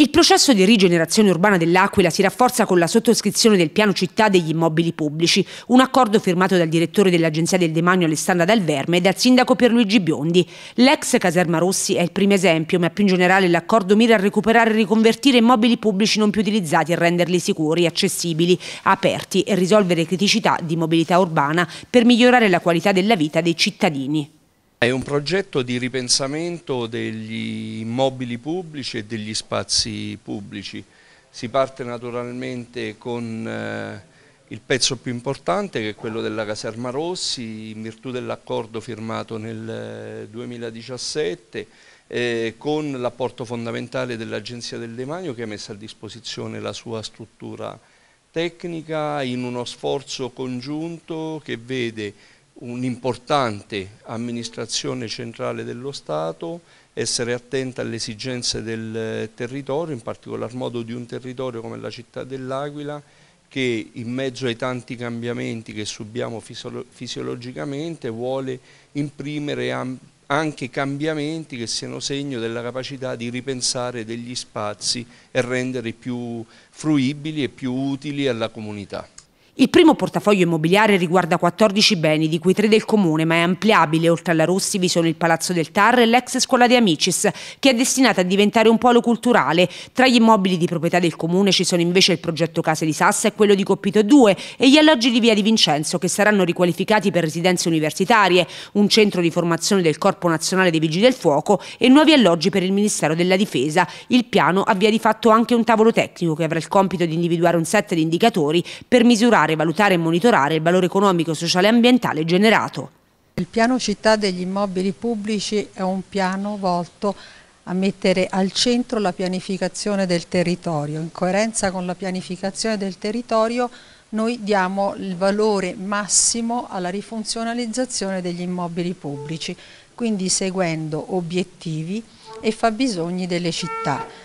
Il processo di rigenerazione urbana dell'Aquila si rafforza con la sottoscrizione del piano città degli immobili pubblici, un accordo firmato dal direttore dell'Agenzia del Demanio Alessandra Dal Verme e dal sindaco Pierluigi Biondi. L'ex caserma Rossi è il primo esempio, ma più in generale l'accordo mira a recuperare e riconvertire immobili pubblici non più utilizzati e renderli sicuri, accessibili, aperti e risolvere criticità di mobilità urbana per migliorare la qualità della vita dei cittadini. È un progetto di ripensamento degli immobili pubblici e degli spazi pubblici. Si parte naturalmente con eh, il pezzo più importante che è quello della Caserma Rossi in virtù dell'accordo firmato nel 2017 eh, eh, con l'apporto fondamentale dell'Agenzia del Demanio che ha messo a disposizione la sua struttura tecnica in uno sforzo congiunto che vede un'importante amministrazione centrale dello Stato, essere attenta alle esigenze del eh, territorio, in particolar modo di un territorio come la città dell'Aquila, che in mezzo ai tanti cambiamenti che subiamo fisiologicamente vuole imprimere anche cambiamenti che siano segno della capacità di ripensare degli spazi e renderli più fruibili e più utili alla comunità. Il primo portafoglio immobiliare riguarda 14 beni, di cui 3 del comune, ma è ampliabile. Oltre alla Rossi vi sono il Palazzo del Tar e l'ex scuola di Amicis, che è destinata a diventare un polo culturale. Tra gli immobili di proprietà del comune ci sono invece il progetto Case di Sassa e quello di Coppito 2 e gli alloggi di Via di Vincenzo, che saranno riqualificati per residenze universitarie, un centro di formazione del Corpo Nazionale dei Vigili del Fuoco e nuovi alloggi per il Ministero della Difesa. Il piano avvia di fatto anche un tavolo tecnico che avrà il compito di individuare un set di indicatori per misurare valutare, valutare e monitorare il valore economico, sociale e ambientale generato. Il piano città degli immobili pubblici è un piano volto a mettere al centro la pianificazione del territorio. In coerenza con la pianificazione del territorio noi diamo il valore massimo alla rifunzionalizzazione degli immobili pubblici, quindi seguendo obiettivi e fabbisogni delle città.